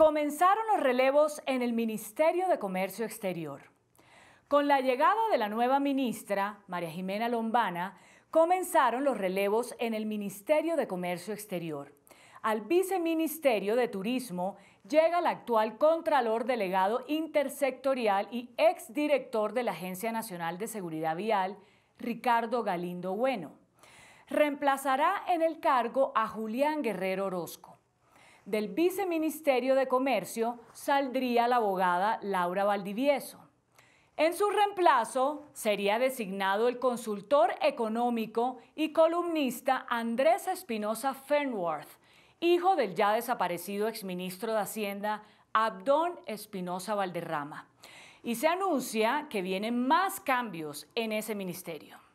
Comenzaron los relevos en el Ministerio de Comercio Exterior. Con la llegada de la nueva ministra, María Jimena Lombana, comenzaron los relevos en el Ministerio de Comercio Exterior. Al Viceministerio de Turismo llega el actual Contralor Delegado Intersectorial y exdirector de la Agencia Nacional de Seguridad Vial, Ricardo Galindo Bueno. Reemplazará en el cargo a Julián Guerrero Orozco del Viceministerio de Comercio saldría la abogada Laura Valdivieso. En su reemplazo sería designado el consultor económico y columnista Andrés Espinosa Fenworth, hijo del ya desaparecido exministro de Hacienda Abdón Espinosa Valderrama. Y se anuncia que vienen más cambios en ese ministerio.